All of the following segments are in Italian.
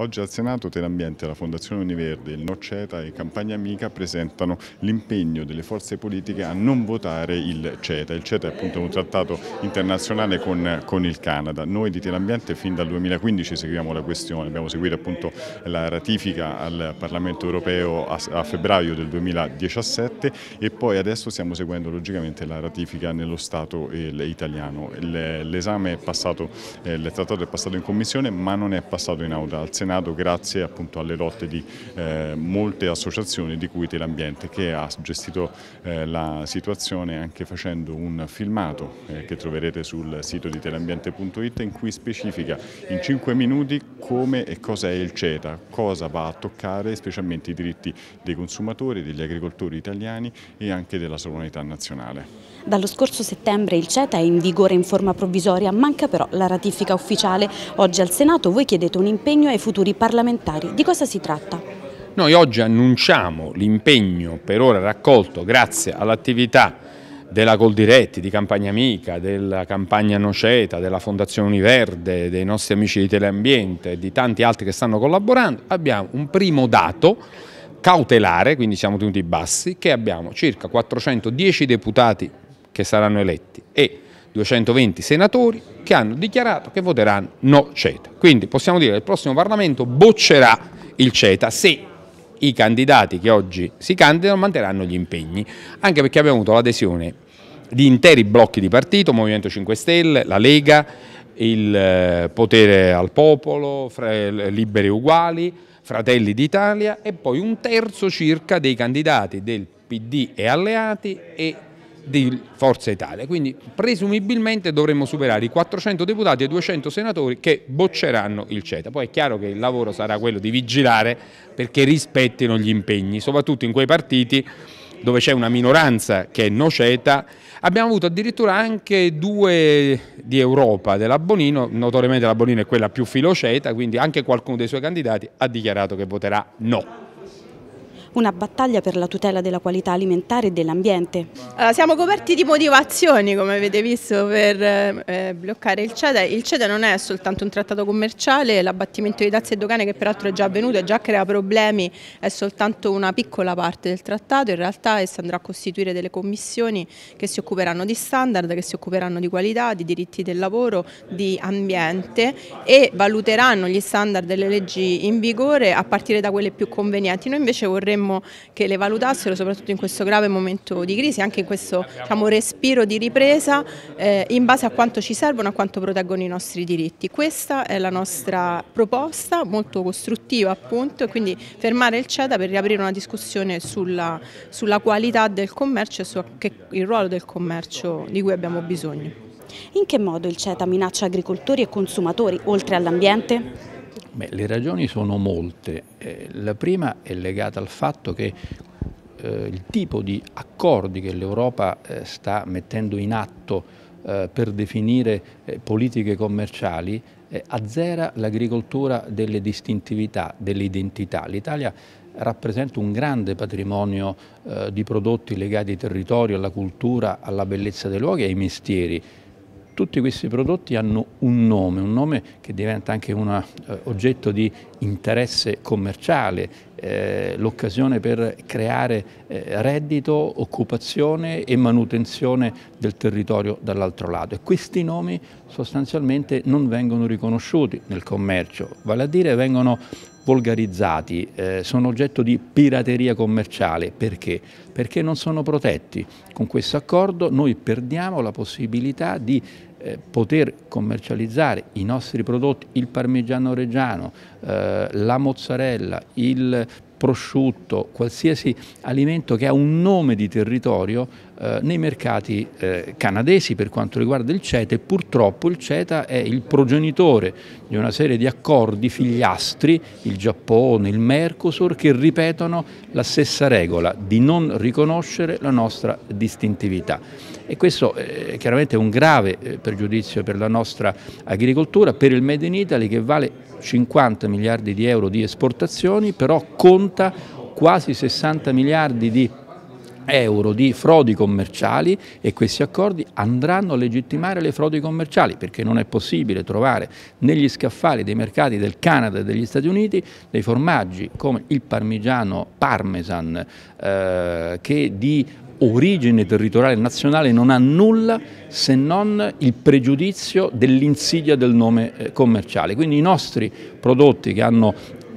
Oggi al Senato Terambiente, la Fondazione Univerde, il NoCETA e Campagna Amica presentano l'impegno delle forze politiche a non votare il CETA. Il CETA è appunto un trattato internazionale con, con il Canada. Noi di Terambiente fin dal 2015 seguiamo la questione, abbiamo seguito appunto la ratifica al Parlamento europeo a, a febbraio del 2017 e poi adesso stiamo seguendo logicamente la ratifica nello Stato eh, italiano. L'esame è passato, eh, il trattato è passato in commissione ma non è passato in aula al Senato Senato grazie appunto alle lotte di eh, molte associazioni di cui Telambiente che ha gestito eh, la situazione anche facendo un filmato eh, che troverete sul sito di telambiente.it in cui specifica in 5 minuti come e cosa è il CETA, cosa va a toccare specialmente i diritti dei consumatori, degli agricoltori italiani e anche della sovranità nazionale. Dallo scorso settembre il CETA è in vigore in forma provvisoria, manca però la ratifica ufficiale. Oggi al Senato voi chiedete un impegno ai futuri futuri parlamentari. Di cosa si tratta? Noi oggi annunciamo l'impegno per ora raccolto grazie all'attività della Coldiretti, di Campagna Amica, della Campagna Noceta, della Fondazione Univerde, dei nostri amici di Teleambiente e di tanti altri che stanno collaborando, abbiamo un primo dato cautelare, quindi siamo tenuti bassi, che abbiamo circa 410 deputati che saranno eletti e 220 senatori che hanno dichiarato che voteranno no CETA. Quindi possiamo dire che il prossimo Parlamento boccerà il CETA se i candidati che oggi si candidano manterranno gli impegni, anche perché abbiamo avuto l'adesione di interi blocchi di partito, Movimento 5 Stelle, la Lega, il eh, Potere al Popolo, Liberi Uguali, Fratelli d'Italia e poi un terzo circa dei candidati del PD e alleati e di Forza Italia, quindi presumibilmente dovremmo superare i 400 deputati e 200 senatori che bocceranno il CETA. Poi è chiaro che il lavoro sarà quello di vigilare perché rispettino gli impegni, soprattutto in quei partiti dove c'è una minoranza che è no CETA. Abbiamo avuto addirittura anche due di Europa della Bonino, notoriamente la Bonino è quella più filoceta, quindi anche qualcuno dei suoi candidati ha dichiarato che voterà no una battaglia per la tutela della qualità alimentare e dell'ambiente. Eh, siamo coperti di motivazioni, come avete visto, per eh, eh, bloccare il CEDE. Il CEDE non è soltanto un trattato commerciale, l'abbattimento di tasse e dogane che peraltro è già avvenuto e già crea problemi, è soltanto una piccola parte del trattato, in realtà si andrà a costituire delle commissioni che si occuperanno di standard, che si occuperanno di qualità, di diritti del lavoro, di ambiente e valuteranno gli standard delle leggi in vigore a partire da quelle più convenienti. Noi invece vorremmo vorremmo che le valutassero soprattutto in questo grave momento di crisi, anche in questo diciamo, respiro di ripresa eh, in base a quanto ci servono, a quanto proteggono i nostri diritti. Questa è la nostra proposta, molto costruttiva appunto, e quindi fermare il CETA per riaprire una discussione sulla, sulla qualità del commercio e sul ruolo del commercio di cui abbiamo bisogno. In che modo il CETA minaccia agricoltori e consumatori oltre all'ambiente? Beh, le ragioni sono molte. Eh, la prima è legata al fatto che eh, il tipo di accordi che l'Europa eh, sta mettendo in atto eh, per definire eh, politiche commerciali eh, azzera l'agricoltura delle distintività, delle identità. L'Italia rappresenta un grande patrimonio di prodotti legati ai territori, alla cultura, alla bellezza dei luoghi e ai mestieri tutti questi prodotti hanno un nome, un nome che diventa anche un eh, oggetto di interesse commerciale, eh, l'occasione per creare eh, reddito, occupazione e manutenzione del territorio dall'altro lato. E questi nomi sostanzialmente non vengono riconosciuti nel commercio, vale a dire vengono volgarizzati, eh, sono oggetto di pirateria commerciale. Perché? Perché non sono protetti. Con questo accordo noi perdiamo la possibilità di eh, poter commercializzare i nostri prodotti, il parmigiano reggiano, eh, la mozzarella, il prosciutto, qualsiasi alimento che ha un nome di territorio eh, nei mercati eh, canadesi per quanto riguarda il CETA e purtroppo il CETA è il progenitore di una serie di accordi figliastri, il Giappone, il Mercosur, che ripetono la stessa regola di non riconoscere la nostra distintività e questo eh, è chiaramente un grave eh, pregiudizio per la nostra agricoltura, per il Made in Italy che vale 50 miliardi di euro di esportazioni, però conta quasi 60 miliardi di euro di frodi commerciali e questi accordi andranno a legittimare le frodi commerciali perché non è possibile trovare negli scaffali dei mercati del Canada e degli Stati Uniti dei formaggi come il parmigiano parmesan eh, che di origine territoriale nazionale non ha nulla se non il pregiudizio dell'insidia del nome eh, commerciale. Quindi i nostri prodotti che hanno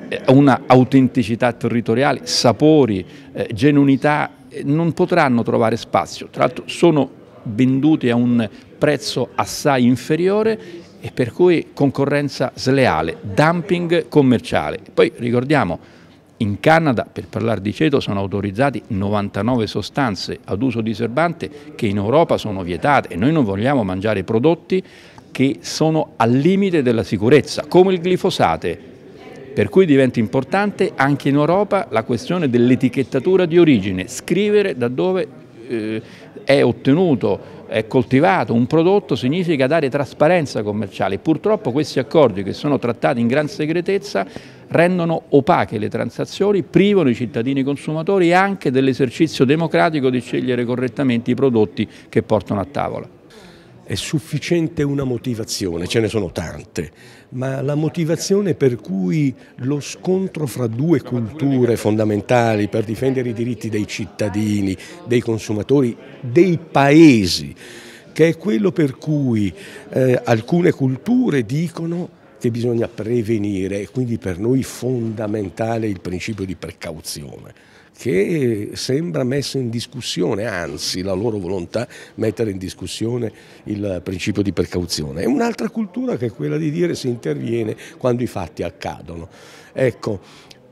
eh, una autenticità territoriale, sapori, eh, genuinità, non potranno trovare spazio. Tra l'altro sono venduti a un prezzo assai inferiore e per cui concorrenza sleale, dumping commerciale. Poi ricordiamo in Canada, per parlare di ceto, sono autorizzati 99 sostanze ad uso diserbante che in Europa sono vietate e noi non vogliamo mangiare prodotti che sono al limite della sicurezza, come il glifosate. Per cui diventa importante anche in Europa la questione dell'etichettatura di origine, scrivere da dove eh, è ottenuto è coltivato un prodotto significa dare trasparenza commerciale. Purtroppo questi accordi che sono trattati in gran segretezza rendono opache le transazioni, privano i cittadini consumatori anche dell'esercizio democratico di scegliere correttamente i prodotti che portano a tavola è sufficiente una motivazione, ce ne sono tante, ma la motivazione per cui lo scontro fra due culture fondamentali per difendere i diritti dei cittadini, dei consumatori, dei paesi, che è quello per cui eh, alcune culture dicono che bisogna prevenire e quindi per noi fondamentale il principio di precauzione che sembra messa in discussione, anzi la loro volontà mettere in discussione il principio di precauzione. È un'altra cultura che è quella di dire si interviene quando i fatti accadono. Ecco,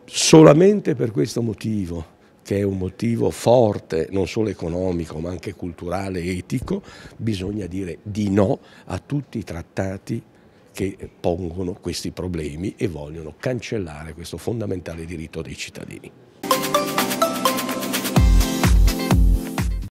solamente per questo motivo che è un motivo forte, non solo economico, ma anche culturale e etico, bisogna dire di no a tutti i trattati che pongono questi problemi e vogliono cancellare questo fondamentale diritto dei cittadini.